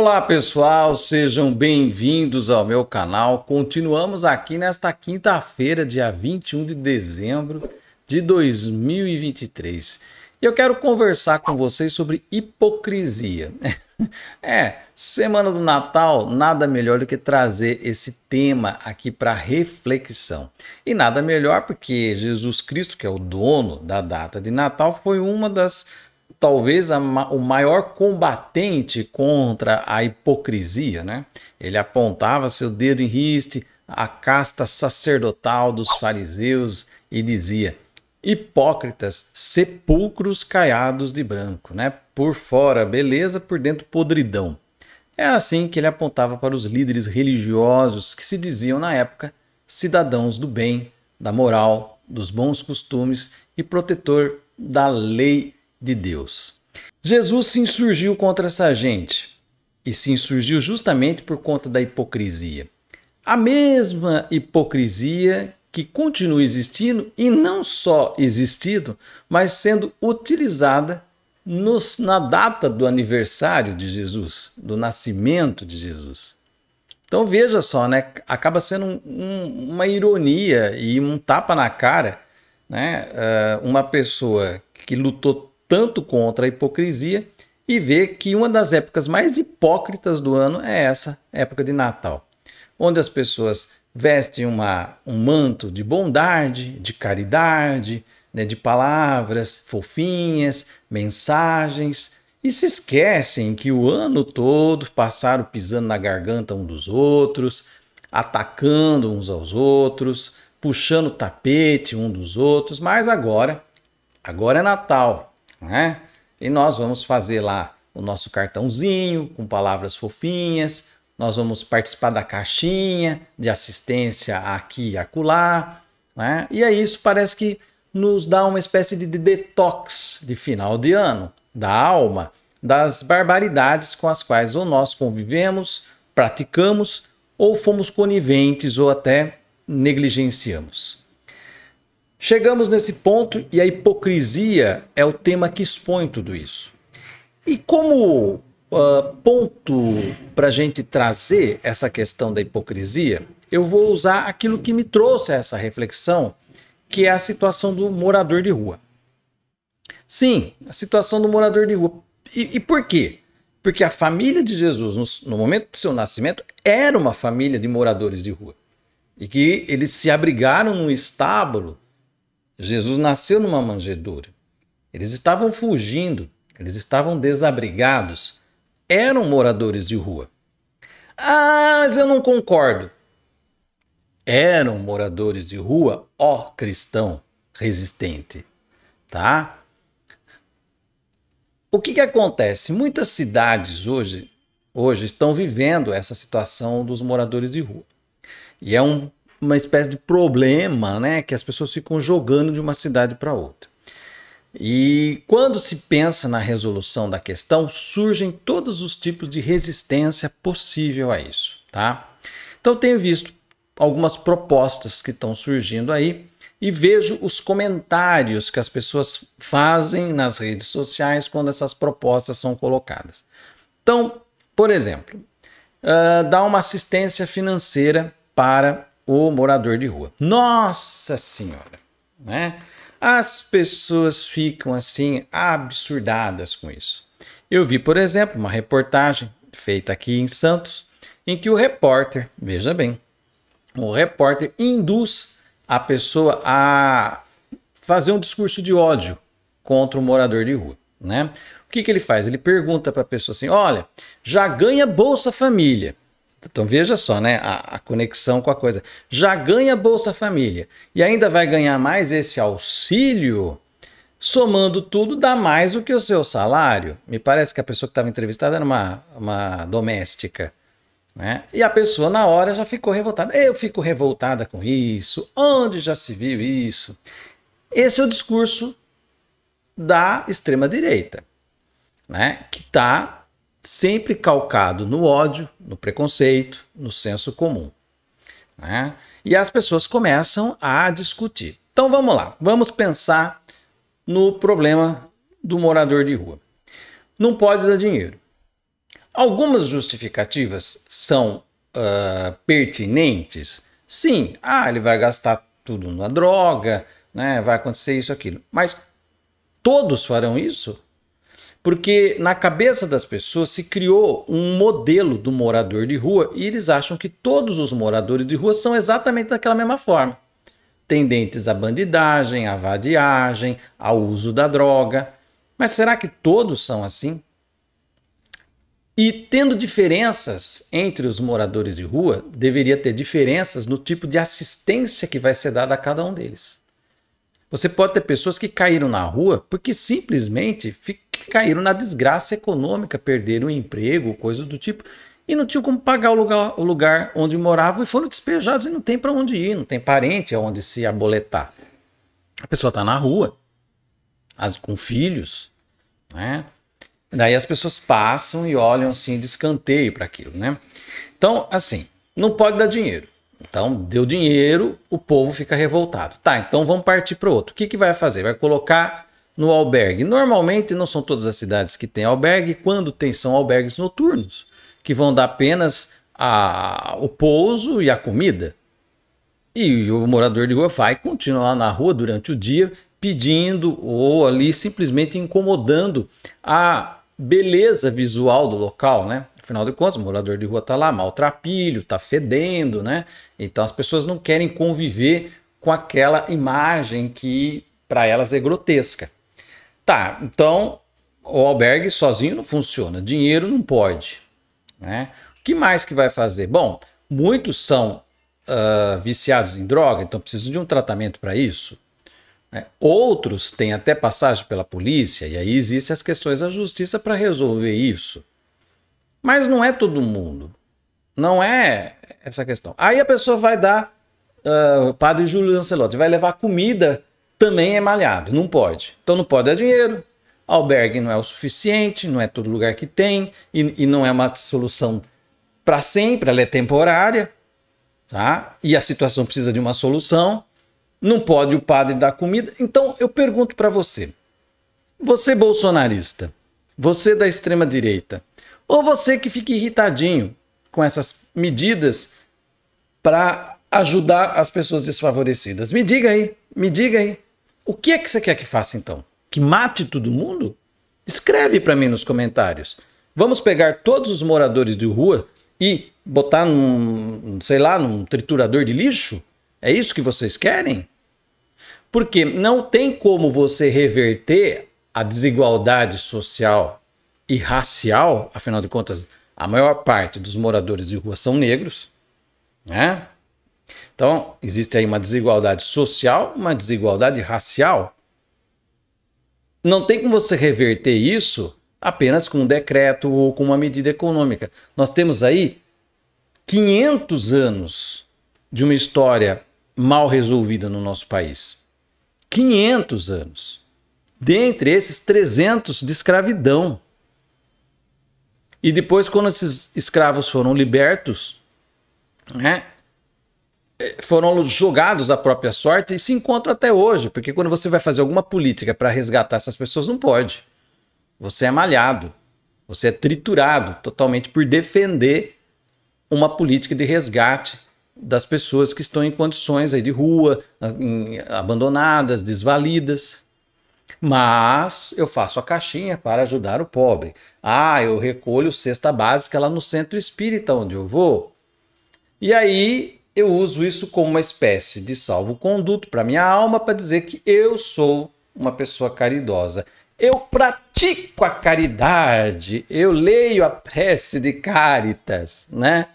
Olá pessoal, sejam bem-vindos ao meu canal. Continuamos aqui nesta quinta-feira, dia 21 de dezembro de 2023. E eu quero conversar com vocês sobre hipocrisia. é, semana do Natal, nada melhor do que trazer esse tema aqui para reflexão. E nada melhor porque Jesus Cristo, que é o dono da data de Natal, foi uma das talvez a, o maior combatente contra a hipocrisia. Né? Ele apontava seu dedo em riste à casta sacerdotal dos fariseus e dizia: Hipócritas, sepulcros caiados de branco, né? por fora beleza, por dentro podridão. É assim que ele apontava para os líderes religiosos que se diziam na época cidadãos do bem, da moral, dos bons costumes e protetor da lei de Deus. Jesus se insurgiu contra essa gente e se insurgiu justamente por conta da hipocrisia. A mesma hipocrisia que continua existindo e não só existindo, mas sendo utilizada nos, na data do aniversário de Jesus, do nascimento de Jesus. Então veja só, né? acaba sendo um, uma ironia e um tapa na cara né? Uh, uma pessoa que lutou tanto contra a hipocrisia e ver que uma das épocas mais hipócritas do ano é essa época de Natal, onde as pessoas vestem uma, um manto de bondade, de caridade, né, de palavras fofinhas, mensagens, e se esquecem que o ano todo passaram pisando na garganta um dos outros, atacando uns aos outros, puxando o tapete um dos outros, mas agora, agora é Natal, é? E nós vamos fazer lá o nosso cartãozinho com palavras fofinhas, nós vamos participar da caixinha de assistência aqui e acolá, né? E aí isso parece que nos dá uma espécie de detox de final de ano da alma, das barbaridades com as quais ou nós convivemos, praticamos ou fomos coniventes ou até negligenciamos. Chegamos nesse ponto e a hipocrisia é o tema que expõe tudo isso. E como uh, ponto para a gente trazer essa questão da hipocrisia, eu vou usar aquilo que me trouxe a essa reflexão, que é a situação do morador de rua. Sim, a situação do morador de rua. E, e por quê? Porque a família de Jesus, no, no momento do seu nascimento, era uma família de moradores de rua. E que eles se abrigaram num estábulo Jesus nasceu numa manjedoura. Eles estavam fugindo, eles estavam desabrigados, eram moradores de rua. Ah, mas eu não concordo. Eram moradores de rua, ó cristão resistente, tá? O que, que acontece? Muitas cidades hoje, hoje estão vivendo essa situação dos moradores de rua. E é um uma espécie de problema, né, que as pessoas ficam jogando de uma cidade para outra. E quando se pensa na resolução da questão, surgem todos os tipos de resistência possível a isso, tá? Então tenho visto algumas propostas que estão surgindo aí e vejo os comentários que as pessoas fazem nas redes sociais quando essas propostas são colocadas. Então, por exemplo, uh, dá uma assistência financeira para o morador de rua. Nossa Senhora, né? As pessoas ficam assim absurdadas com isso. Eu vi, por exemplo, uma reportagem feita aqui em Santos, em que o repórter, veja bem, o repórter induz a pessoa a fazer um discurso de ódio contra o morador de rua, né? O que, que ele faz? Ele pergunta para a pessoa assim: olha, já ganha Bolsa Família, então veja só, né? A, a, conexão com a coisa. Já ganha Bolsa Família e ainda vai ganhar mais esse auxílio. Somando tudo, dá mais do que o seu salário. Me parece que a pessoa que estava entrevistada era uma, uma doméstica. Né? E a pessoa, na hora, já ficou revoltada. Eu fico revoltada com isso. Onde já se viu isso? Esse é o discurso da extrema-direita, né? que está sempre calcado no ódio, no preconceito, no senso comum. Né? E as pessoas começam a discutir. Então vamos lá, vamos pensar no problema do morador de rua. Não pode dar dinheiro. Algumas justificativas são uh, pertinentes. Sim, ah, ele vai gastar tudo na droga, né? vai acontecer isso, aquilo. Mas todos farão isso? Porque na cabeça das pessoas se criou um modelo do morador de rua e eles acham que todos os moradores de rua são exatamente daquela mesma forma. Tendentes à bandidagem, à vadiagem, ao uso da droga. Mas será que todos são assim? E tendo diferenças entre os moradores de rua, deveria ter diferenças no tipo de assistência que vai ser dada a cada um deles. Você pode ter pessoas que caíram na rua porque simplesmente caíram na desgraça econômica, perderam o emprego, coisa do tipo, e não tinham como pagar o lugar, o lugar onde moravam e foram despejados e não tem para onde ir, não tem parente aonde se aboletar. A pessoa está na rua, com filhos, né? Daí as pessoas passam e olham assim de escanteio para aquilo, né? Então, assim, não pode dar dinheiro. Então, deu dinheiro, o povo fica revoltado. Tá, então vamos partir para outro. O que, que vai fazer? Vai colocar no albergue. Normalmente não são todas as cidades que têm albergue, quando tem são albergues noturnos, que vão dar apenas a, o pouso e a comida. E o morador de rua vai continuar na rua durante o dia pedindo ou ali simplesmente incomodando a beleza visual do local, né? Afinal de contas, o morador de rua está lá maltrapilho, está fedendo, né? Então as pessoas não querem conviver com aquela imagem que para elas é grotesca. Tá, então o albergue sozinho não funciona, dinheiro não pode. Né? O que mais que vai fazer? Bom, muitos são uh, viciados em droga, então precisam de um tratamento para isso. Né? Outros têm até passagem pela polícia, e aí existem as questões da justiça para resolver isso. Mas não é todo mundo. Não é essa questão. Aí a pessoa vai dar, uh, padre Júlio Lancelotti, vai levar comida também é malhado, não pode. Então não pode dar dinheiro, albergue não é o suficiente, não é todo lugar que tem, e, e não é uma solução para sempre, ela é temporária, tá? E a situação precisa de uma solução. Não pode o padre dar comida. Então eu pergunto para você, você bolsonarista, você da extrema direita, ou você que fica irritadinho com essas medidas para ajudar as pessoas desfavorecidas. Me diga aí, me diga aí. O que é que você quer que faça então? Que mate todo mundo? Escreve para mim nos comentários. Vamos pegar todos os moradores de rua e botar num, sei lá, num triturador de lixo? É isso que vocês querem? Porque não tem como você reverter a desigualdade social e racial, afinal de contas, a maior parte dos moradores de rua são negros, né? Então, existe aí uma desigualdade social, uma desigualdade racial. Não tem como você reverter isso apenas com um decreto ou com uma medida econômica. Nós temos aí 500 anos de uma história mal resolvida no nosso país. 500 anos. Dentre esses, 300 de escravidão. E depois, quando esses escravos foram libertos, né, foram jogados à própria sorte e se encontram até hoje, porque quando você vai fazer alguma política para resgatar essas pessoas, não pode. Você é malhado, você é triturado totalmente por defender uma política de resgate das pessoas que estão em condições aí de rua, abandonadas, desvalidas. Mas eu faço a caixinha para ajudar o pobre. Ah, eu recolho cesta básica lá no centro espírita onde eu vou. E aí eu uso isso como uma espécie de salvo-conduto para minha alma para dizer que eu sou uma pessoa caridosa. Eu pratico a caridade, eu leio a prece de Caritas, né?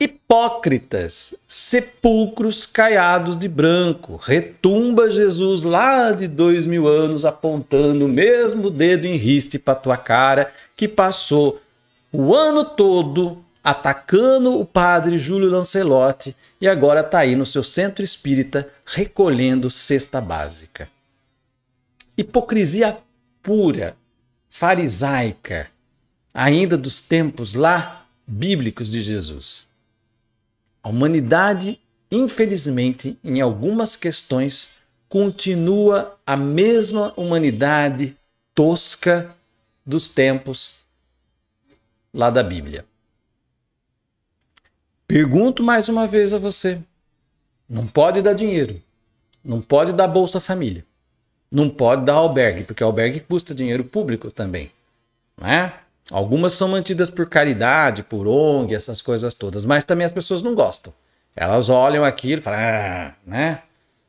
Hipócritas, sepulcros caiados de branco, retumba Jesus lá de dois mil anos apontando o mesmo dedo em riste para tua cara que passou o ano todo atacando o padre Júlio Lancelotti e agora está aí no seu centro espírita recolhendo cesta básica. Hipocrisia pura, farisaica, ainda dos tempos lá bíblicos de Jesus. A humanidade, infelizmente, em algumas questões, continua a mesma humanidade tosca dos tempos lá da Bíblia. Pergunto mais uma vez a você: não pode dar dinheiro, não pode dar Bolsa Família, não pode dar albergue, porque albergue custa dinheiro público também, né? Algumas são mantidas por caridade, por ONG, essas coisas todas, mas também as pessoas não gostam. Elas olham aquilo e falam, ah, né?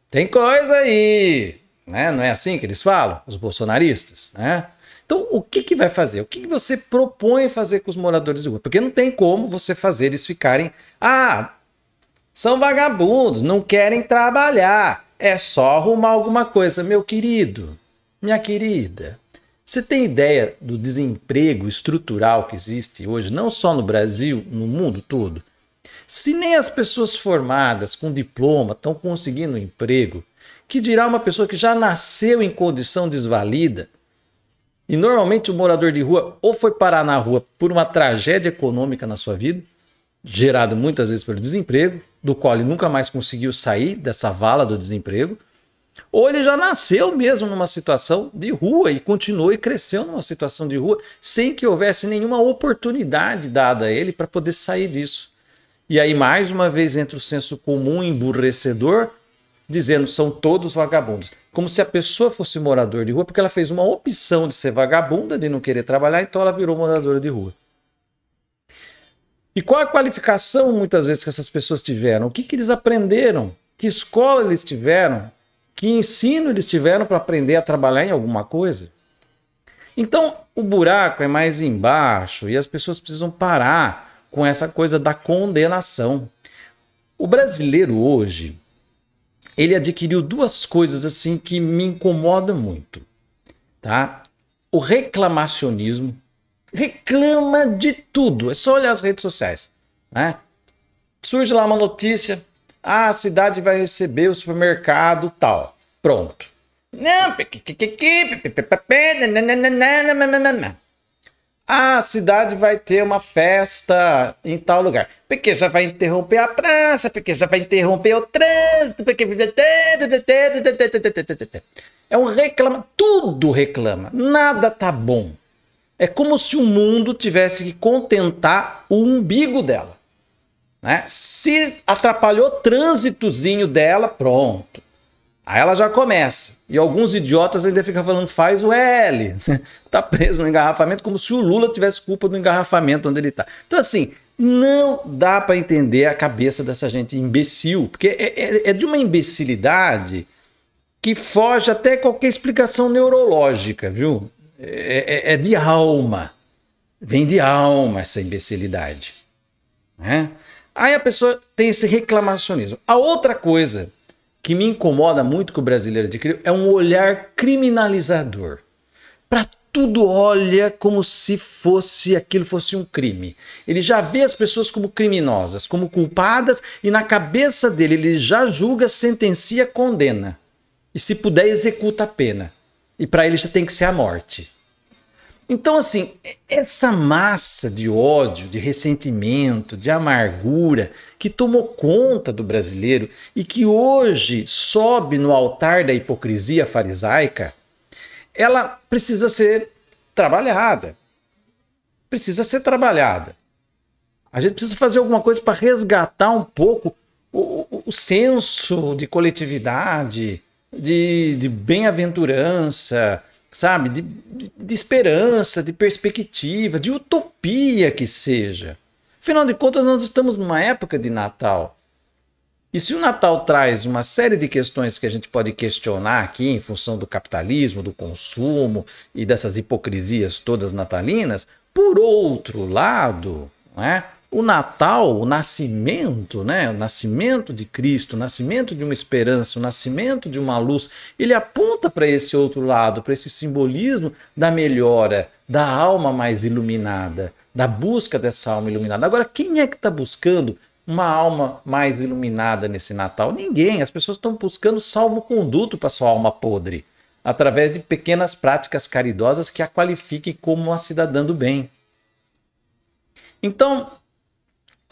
Tem coisa aí, né? Não é assim que eles falam, os bolsonaristas, né? Então, o que, que vai fazer? O que, que você propõe fazer com os moradores de rua? Porque não tem como você fazer eles ficarem. Ah, são vagabundos, não querem trabalhar. É só arrumar alguma coisa, meu querido, minha querida. Você tem ideia do desemprego estrutural que existe hoje, não só no Brasil, no mundo todo? Se nem as pessoas formadas com diploma estão conseguindo um emprego, que dirá uma pessoa que já nasceu em condição desvalida? E normalmente o morador de rua ou foi parar na rua por uma tragédia econômica na sua vida, gerado muitas vezes pelo desemprego, do qual ele nunca mais conseguiu sair dessa vala do desemprego, ou ele já nasceu mesmo numa situação de rua e continuou e cresceu numa situação de rua sem que houvesse nenhuma oportunidade dada a ele para poder sair disso. E aí, mais uma vez, entra o senso comum emburrecedor, dizendo são todos vagabundos como se a pessoa fosse morador de rua, porque ela fez uma opção de ser vagabunda, de não querer trabalhar, então ela virou moradora de rua. E qual a qualificação, muitas vezes, que essas pessoas tiveram? O que, que eles aprenderam? Que escola eles tiveram? Que ensino eles tiveram para aprender a trabalhar em alguma coisa? Então, o buraco é mais embaixo e as pessoas precisam parar com essa coisa da condenação. O brasileiro hoje, ele adquiriu duas coisas assim que me incomodam muito, tá? O reclamacionismo reclama de tudo, é só olhar as redes sociais, né? Surge lá uma notícia, ah, a cidade vai receber o supermercado tal, pronto. Não, ah, a cidade vai ter uma festa em tal lugar. Porque já vai interromper a praça, porque já vai interromper o trânsito, porque. É um reclama. Tudo reclama. Nada tá bom. É como se o mundo tivesse que contentar o umbigo dela. Né? Se atrapalhou o trânsitozinho dela, pronto. Aí ela já começa. E alguns idiotas ainda ficam falando, faz o L. tá preso no engarrafamento, como se o Lula tivesse culpa do engarrafamento onde ele tá. Então, assim, não dá para entender a cabeça dessa gente imbecil, porque é, é, é, de uma imbecilidade que foge até qualquer explicação neurológica, viu? É, é, é de alma. Vem de alma essa imbecilidade. Né? Aí a pessoa tem esse reclamacionismo. A outra coisa que me incomoda muito com o brasileiro adquiriu é um olhar criminalizador. Para tudo olha como se fosse aquilo fosse um crime. Ele já vê as pessoas como criminosas, como culpadas e na cabeça dele ele já julga, sentencia, condena. E se puder executa a pena. E para ele já tem que ser a morte. Então, assim, essa massa de ódio, de ressentimento, de amargura que tomou conta do brasileiro e que hoje sobe no altar da hipocrisia farisaica, ela precisa ser trabalhada. Precisa ser trabalhada. A gente precisa fazer alguma coisa para resgatar um pouco o, o, senso de coletividade, de, de bem-aventurança, sabe, de, de, esperança, de perspectiva, de utopia que seja. Afinal de contas, nós estamos numa época de Natal. E se o Natal traz uma série de questões que a gente pode questionar aqui em função do capitalismo, do consumo e dessas hipocrisias todas natalinas, por outro lado, né, o Natal, o nascimento, né? o nascimento de Cristo, o nascimento de uma esperança, o nascimento de uma luz, ele aponta para esse outro lado, para esse simbolismo da melhora, da alma mais iluminada, da busca dessa alma iluminada. Agora, quem é que está buscando uma alma mais iluminada nesse Natal? Ninguém. As pessoas estão buscando salvo-conduto para sua alma podre, através de pequenas práticas caridosas que a qualifiquem como uma cidadã do bem. Então,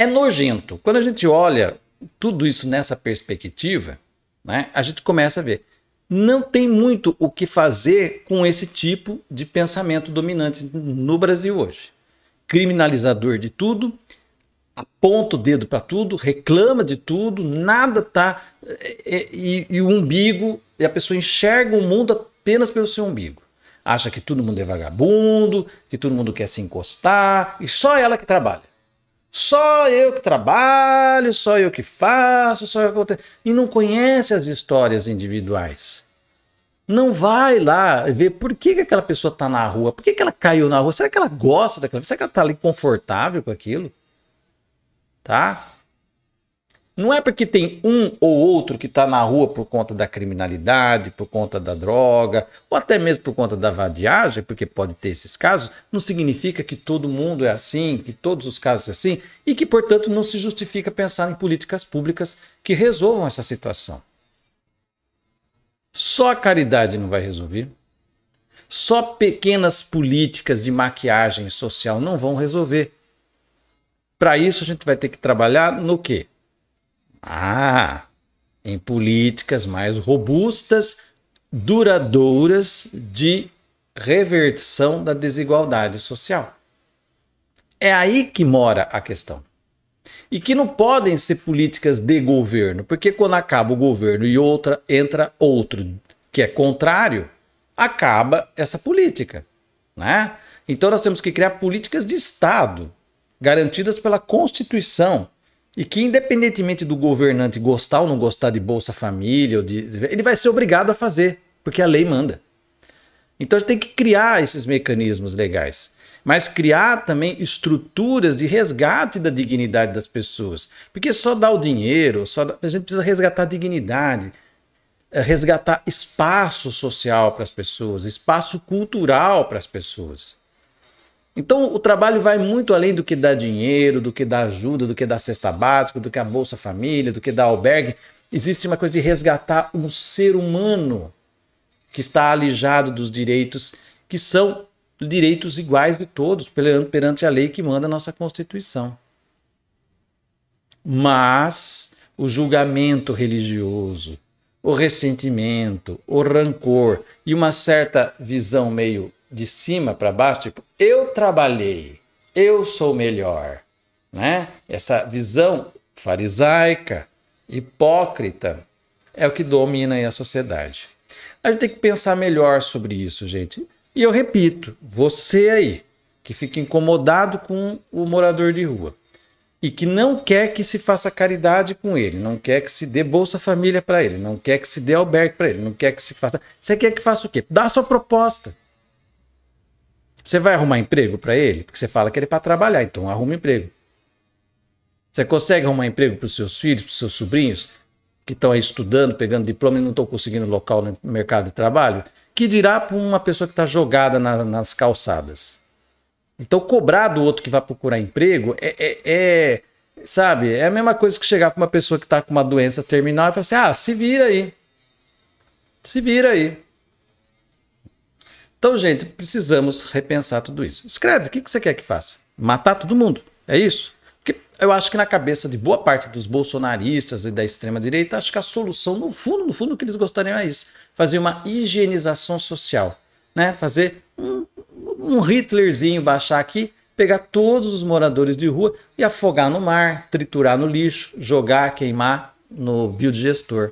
é nojento. Quando a gente olha tudo isso nessa perspectiva, né, a gente começa a ver. Não tem muito o que fazer com esse tipo de pensamento dominante no Brasil hoje. Criminalizador de tudo, aponta o dedo para tudo, reclama de tudo, nada tá. E, é, é, e, e, o umbigo, e a pessoa enxerga o mundo apenas pelo seu umbigo. Acha que todo mundo é vagabundo, que todo mundo quer se encostar, e só ela que trabalha. Só eu que trabalho, só eu que faço, só eu que... E não conhece as histórias individuais. Não vai lá ver por que, que aquela pessoa está na rua, por que, que ela caiu na rua, será que ela gosta daquela Será que ela está ali confortável com aquilo? Tá? Não é porque tem um ou outro que está na rua por conta da criminalidade, por conta da droga, ou até mesmo por conta da vadiagem, porque pode ter esses casos, não significa que todo mundo é assim, que todos os casos é assim, e que, portanto, não se justifica pensar em políticas públicas que resolvam essa situação. Só a caridade não vai resolver. Só pequenas políticas de maquiagem social não vão resolver. Para isso, a gente vai ter que trabalhar no quê? Ah, em políticas mais robustas, duradouras de reversão da desigualdade social. É aí que mora a questão. E que não podem ser políticas de governo, porque quando acaba o governo e outra entra outro que é contrário, acaba essa política, né? Então nós temos que criar políticas de Estado, garantidas pela Constituição, e que independentemente do governante gostar ou não gostar de Bolsa Família, de, ele vai ser obrigado a fazer, porque a lei manda. Então a gente tem que criar esses mecanismos legais, mas criar também estruturas de resgate da dignidade das pessoas. Porque só dá o dinheiro, só dá, a gente precisa resgatar a dignidade, eh, resgatar espaço social para as pessoas, espaço cultural para as pessoas. Então o trabalho vai muito além do que dá dinheiro, do que dá ajuda, do que dá cesta básica, do que a Bolsa Família, do que dá albergue. Existe uma coisa de resgatar um ser humano que está alijado dos direitos que são direitos iguais de todos perante a lei que manda a nossa Constituição. Mas o julgamento religioso, o ressentimento, o rancor e uma certa visão meio de cima para baixo, tipo, eu trabalhei, eu sou melhor, né? Essa visão farisaica, hipócrita, é o que domina aí a sociedade. A gente tem que pensar melhor sobre isso, gente. E eu repito, você aí que fica incomodado com o morador de rua e que não quer que se faça caridade com ele, não quer que se dê Bolsa Família para ele, não quer que se dê albergue para ele, não quer que se faça. Você quer que faça o quê? Dá sua proposta. Você vai arrumar emprego para ele? Porque você fala que ele é para trabalhar, então arruma emprego. Você consegue arrumar emprego para os seus filhos, para os seus sobrinhos, que estão aí estudando, pegando diploma e não estão conseguindo local no mercado de trabalho? Que dirá para uma pessoa que está jogada na, nas calçadas? Então, cobrar do outro que vai procurar emprego é, é, é sabe, é a mesma coisa que chegar para uma pessoa que está com uma doença terminal e falar assim: ah, se vira aí. Se vira aí. Então, gente, precisamos repensar tudo isso. Escreve, o que você quer que faça? Matar todo mundo? É isso? Porque eu acho que na cabeça de boa parte dos bolsonaristas e da extrema-direita, acho que a solução, no fundo, no fundo, o que eles gostariam é isso: fazer uma higienização social. Né? Fazer um, um Hitlerzinho baixar aqui, pegar todos os moradores de rua e afogar no mar, triturar no lixo, jogar, queimar no biodigestor.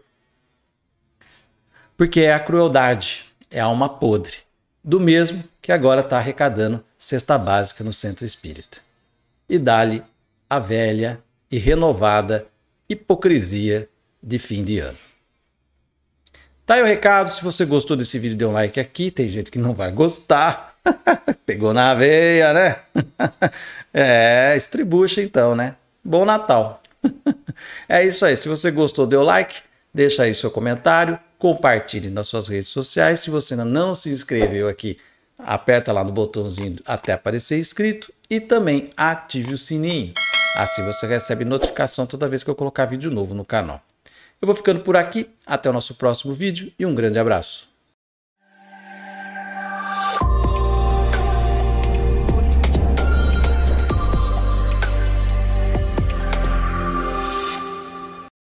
Porque é a crueldade, é a alma podre do mesmo que agora está arrecadando cesta básica no centro espírita. E dá-lhe a velha e renovada hipocrisia de fim de ano. Tá aí o recado. Se você gostou desse vídeo, dê um like aqui. Tem gente que não vai gostar. Pegou na veia, né? é, estribucha então, né? Bom Natal. é isso aí. Se você gostou, dê o like, deixa aí seu comentário compartilhe nas suas redes sociais. Se você ainda não se inscreveu aqui, aperta lá no botãozinho até aparecer inscrito e também ative o sininho. Assim você recebe notificação toda vez que eu colocar vídeo novo no canal. Eu vou ficando por aqui, até o nosso próximo vídeo e um grande abraço.